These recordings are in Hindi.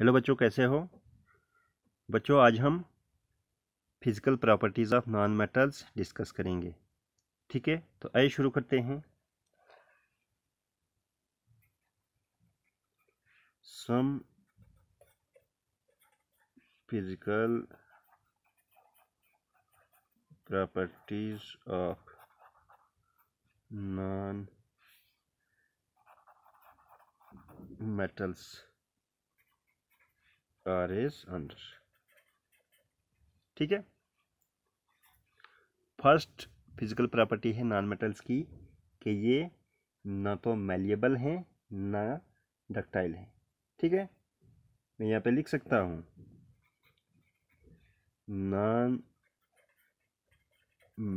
हेलो बच्चों कैसे हो बच्चों आज हम physical properties of non metals discuss करेंगे ठीक है तो आइए शुरू करते हैं some physical properties of non metals are is under ठीक है फर्स्ट फिजिकल प्रॉपर्टी है नॉन मेटल्स की कि ये ना तो मेलिएबल हैं ना डक्टाइल हैं ठीक है मैं यहाँ पे लिख सकता हूँ non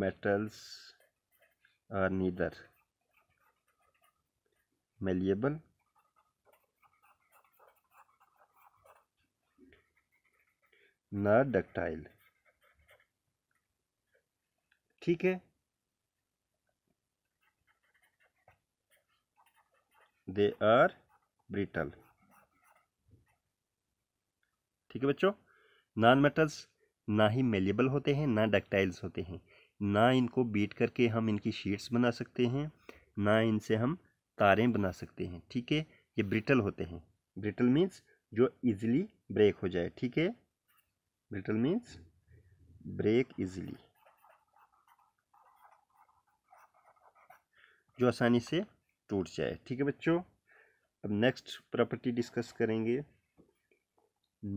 metals are neither malleable ना डक्टाइल ठीक है दे आर ब्रिटल ठीक है बच्चों नॉन मेटल्स ना ही मेलेबल होते हैं ना डक्टाइल्स होते हैं ना इनको बीट करके हम इनकी शीट्स बना सकते हैं ना इनसे हम तारें बना सकते हैं ठीक है ये ब्रिटल होते हैं ब्रिटल मीन्स जो इजीली ब्रेक हो जाए ठीक है brittle means break easily जो आसानी से टूट जाए ठीक है बच्चों अब नेक्स्ट प्रॉपर्टी डिस्कस करेंगे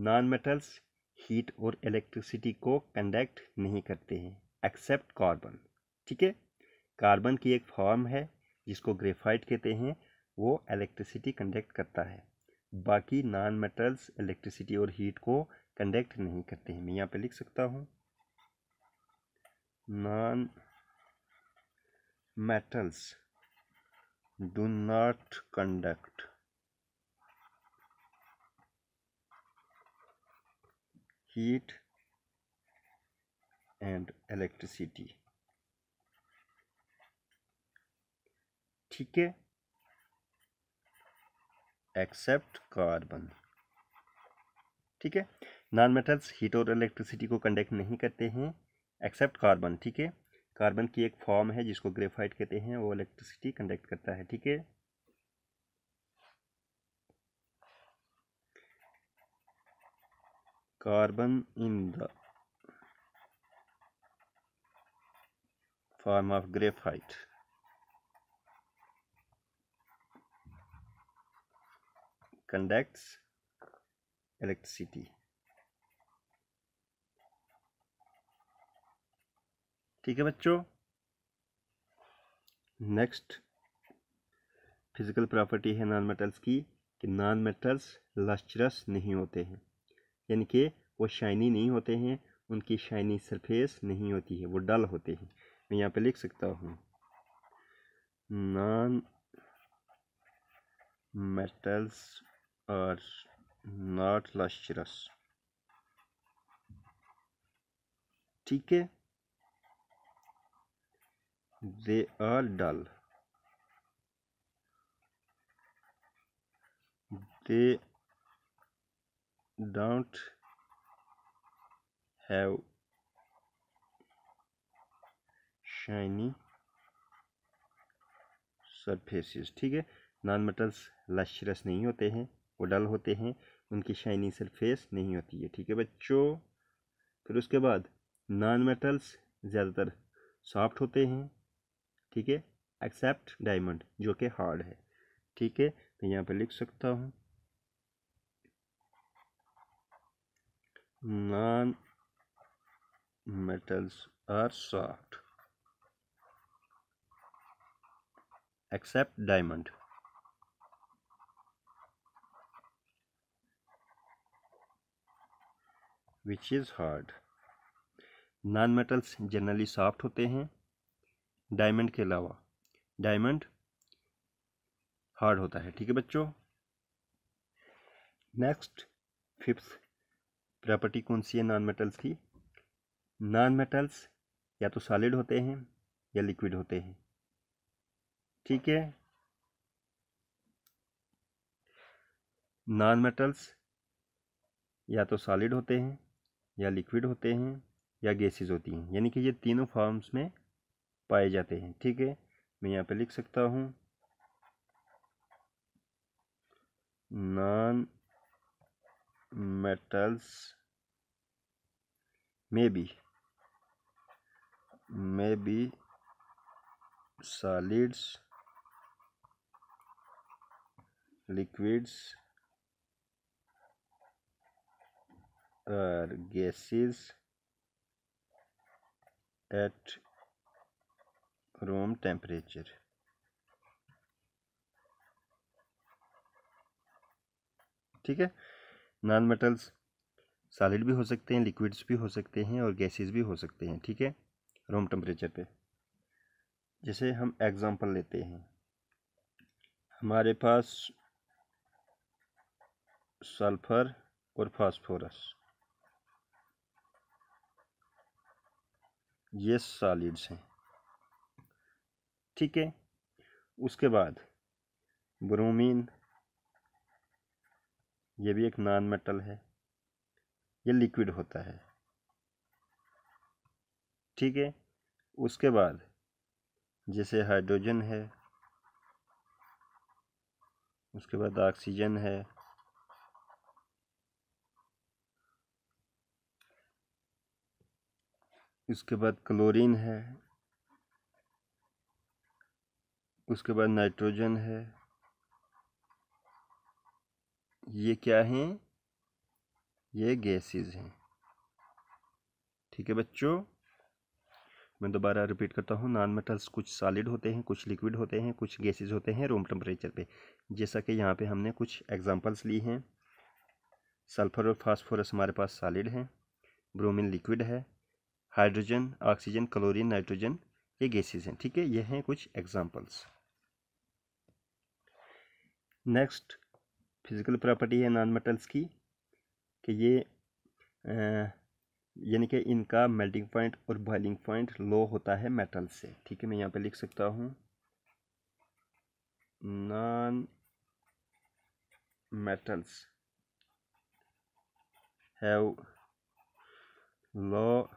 नॉन मेटल्स हीट और इलेक्ट्रिसिटी को कंडक्ट नहीं करते हैं एक्सेप्ट कार्बन ठीक है कार्बन की एक फॉर्म है जिसको ग्रेफाइट कहते हैं वो इलेक्ट्रिसिटी कंडक्ट करता है बाकी नॉन मेटल्स इलेक्ट्रिसिटी और हीट को कंडक्ट नहीं करते हैं मैं यहाँ पे लिख सकता हूँ non metals do not conduct heat and electricity ठीक है एक्सेप्ट कार्बन ठीक है नॉन मेटल्स हीट और इलेक्ट्रिसिटी को कंडक्ट नहीं करते हैं एक्सेप्ट कार्बन ठीक है कार्बन की एक फॉर्म है जिसको ग्रेफाइट कहते हैं वो इलेक्ट्रिसिटी कंडक्ट करता है ठीक है carbon in the form of graphite conducts electricity ठीक है बच्चों नेक्स्ट फिजिकल प्रॉपर्टी है नॉन मेटल्स की कि नॉन मेटल्स लस्चरस नहीं होते हैं यानी कि वो शाइनी नहीं होते हैं उनकी शाइनी सरफेस नहीं होती है वो डल होते हैं मैं यहाँ पे लिख सकता हूँ non metals are not lustrous ठीक है They are dull. They don't have shiny surfaces ठीक है नॉन मेटल्स लशरस नहीं होते हैं वो डल होते हैं उनकी शाइनी सरफेस नहीं होती है ठीक है बच्चों फिर उसके बाद नॉन मेटल्स ज़्यादातर सॉफ्ट होते हैं ठीक है एक्सेप्ट डायमंड जो कि हार्ड है ठीक है तो यहाँ पे लिख सकता हूँ non metals are soft except diamond which is hard non metals generally soft होते हैं डायमंड के अलावा डायमंड हार्ड होता है ठीक है बच्चों नेक्स्ट फिफ्थ प्रॉपर्टी कौन सी है नॉन मेटल्स की नॉन मेटल्स या तो सॉलिड होते हैं या लिक्विड होते हैं ठीक है नॉन मेटल्स या तो सॉलिड होते हैं या लिक्विड होते हैं या गैसेस होती हैं यानी कि ये तीनों फॉर्म्स में पाए जाते हैं ठीक है मैं यहाँ पे लिख सकता हूँ non metals may be may be solids liquids और गैसेस एट room temperature. ठीक है नॉन मेटल्स सॉलिड भी हो सकते हैं लिक्विड्स भी हो सकते हैं और गैसेस भी हो सकते हैं ठीक है रूम टेम्परेचर पे जैसे हम एग्ज़ाम्पल लेते हैं हमारे पास सल्फर और फास्फोरस ये सॉलिड्स हैं ठीक है उसके बाद ब्रोमीन ये भी एक नॉन मेटल है ये लिक्विड होता है ठीक है उसके बाद जैसे हाइड्रोजन है उसके बाद ऑक्सीजन है उसके बाद क्लोरीन है उसके बाद नाइट्रोजन है ये क्या हैं ये गैसेस हैं ठीक है बच्चों मैं दोबारा रिपीट करता हूँ नॉन मेटल्स कुछ सॉलिड होते हैं कुछ लिक्विड होते हैं कुछ गैसेस होते हैं रूम टेम्परेचर पे जैसा कि यहाँ पे हमने कुछ एग्जांपल्स ली हैं सल्फर और फास्फोरस हमारे पास सॉलिड हैं ब्रोमीन लिक्विड है हाइड्रोजन ऑक्सीजन क्लोरीन नाइट्रोजन ये गैसेस हैं ठीक है ये हैं कुछ एग्जाम्पल्स नेक्स्ट फिज़िकल प्रॉपर्टी है नॉन मेटल्स की कि ये यानी कि इनका मेल्टिंग पॉइंट और बॉइलिंग पॉइंट लो होता है मेटल से ठीक है मैं यहाँ पे लिख सकता हूँ non metals have low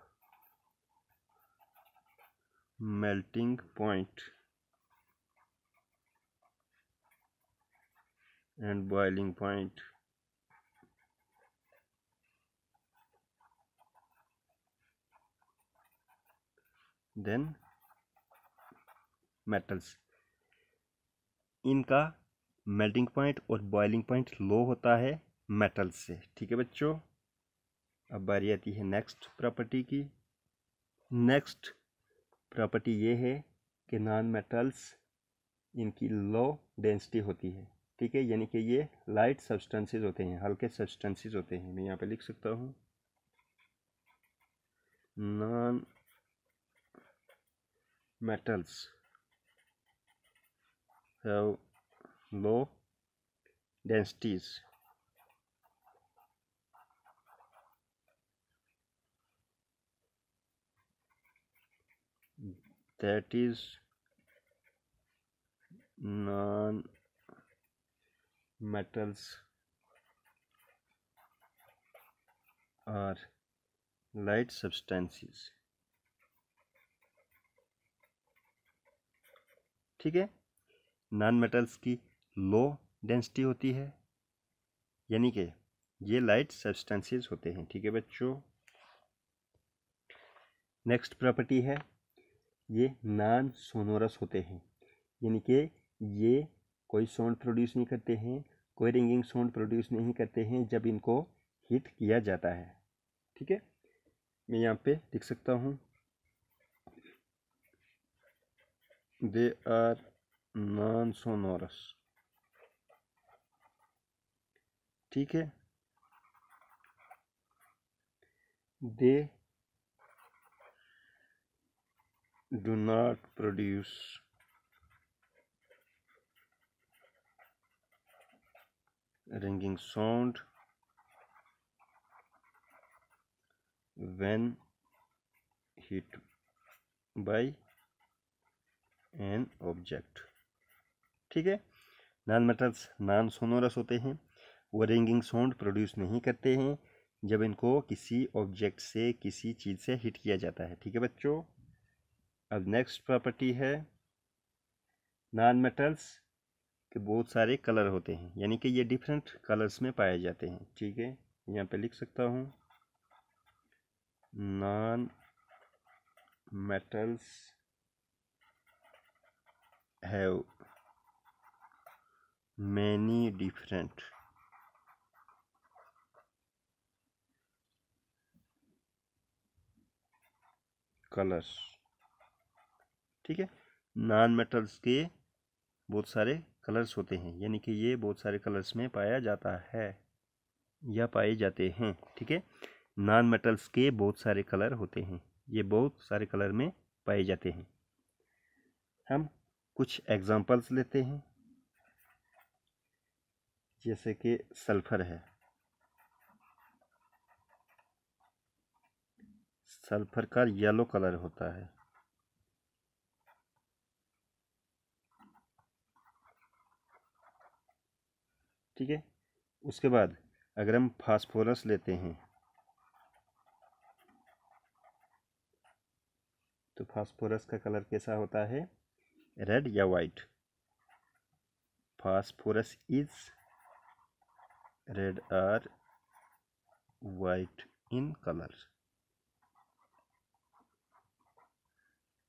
melting point and boiling point then metals इनका मेल्टिंग पॉइंट और बॉइलिंग पॉइंट लो होता है मेटल्स से ठीक है बच्चों अब बारी आती है नेक्स्ट प्रॉपर्टी की नेक्स्ट प्रॉपर्टी ये है कि नॉन मेटल्स इनकी लो डेंसिटी होती है ठीक है यानी कि ये लाइट सब्सटेंसेस होते हैं हल्के सब्सटेंसेस होते हैं मैं यहाँ पे लिख सकता हूँ non metals have low densities that is metals are light substances ठीक है नॉन मेटल्स की लो डेंसिटी होती है यानी कि ये लाइट सब्सटेंसेस होते हैं ठीक है बच्चों नेक्स्ट प्रॉपर्टी है ये नॉन सोनोरस होते हैं यानी कि ये कोई साउंड प्रोड्यूस नहीं करते हैं कोई रिंगिंग साउंड प्रोड्यूस नहीं करते हैं जब इनको हिट किया जाता है ठीक है मैं यहाँ पे लिख सकता हूँ दे आर नॉन सोनोरस ठीक है they do not produce ringing sound when hit by an object ठीक है नॉन मेटल्स नॉन सोनोरस होते हैं वो रिंगिंग साउंड प्रोड्यूस नहीं करते हैं जब इनको किसी ऑब्जेक्ट से किसी चीज़ से हिट किया जाता है ठीक है बच्चों अब नेक्स्ट प्रॉपर्टी है नॉन मेटल्स के बहुत सारे कलर होते हैं यानी कि ये डिफरेंट कलर्स में पाए जाते हैं ठीक है यहाँ पे लिख सकता हूँ non metals have many different colours ठीक है नॉन मेटल्स के बहुत सारे कलर्स होते हैं यानी कि ये बहुत सारे कलर्स में पाया जाता है या पाए जाते हैं ठीक है नॉन मेटल्स के बहुत सारे कलर होते हैं ये बहुत सारे कलर में पाए जाते हैं हम कुछ एग्जांपल्स लेते हैं जैसे कि सल्फर है सल्फर का येलो कलर होता है ठीक है उसके बाद अगर हम फास्फोरस लेते हैं तो फास्फोरस का कलर कैसा होता है रेड या white phosphorus is red or white in colour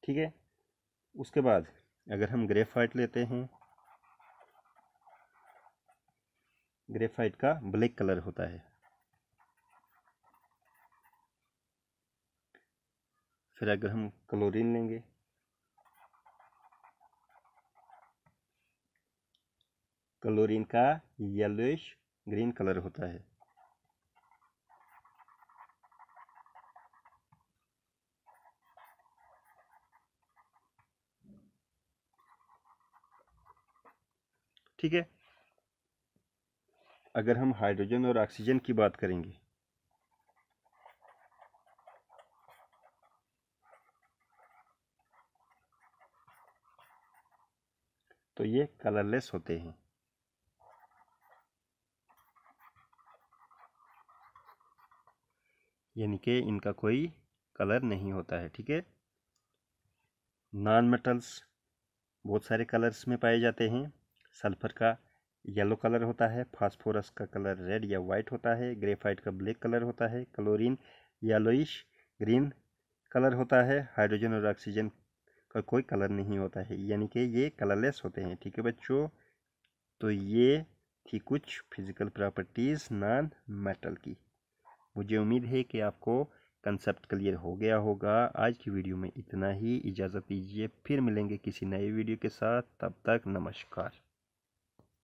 ठीक है उसके बाद अगर हम ग्रेफाइट लेते हैं ग्रेफाइट का ब्लैक कलर होता है फिर अगर हम क्लोरीन लेंगे क्लोरीन का येलोइश ग्रीन कलर होता है ठीक है अगर हम हाइड्रोजन और ऑक्सीजन की बात करेंगे तो ये कलरलेस होते हैं यानी कि इनका कोई कलर नहीं होता है ठीक है नॉन मेटल्स बहुत सारे कलर्स में पाए जाते हैं सल्फ़र का येलो कलर होता है फास्फोरस का कलर रेड या वाइट होता है ग्रेफाइट का ब्लैक कलर होता है क्लोरीन येलोइश ग्रीन कलर होता है हाइड्रोजन और ऑक्सीजन का कोई कलर नहीं होता है यानी कि ये कलरलेस होते हैं ठीक है बच्चों तो ये थी कुछ फिज़िकल प्रॉपर्टीज़ नॉन मेटल की मुझे उम्मीद है कि आपको कंसेप्ट क्लियर हो गया होगा आज की वीडियो में इतना ही इजाज़त दीजिए फिर मिलेंगे किसी नए वीडियो के साथ तब तक नमस्कार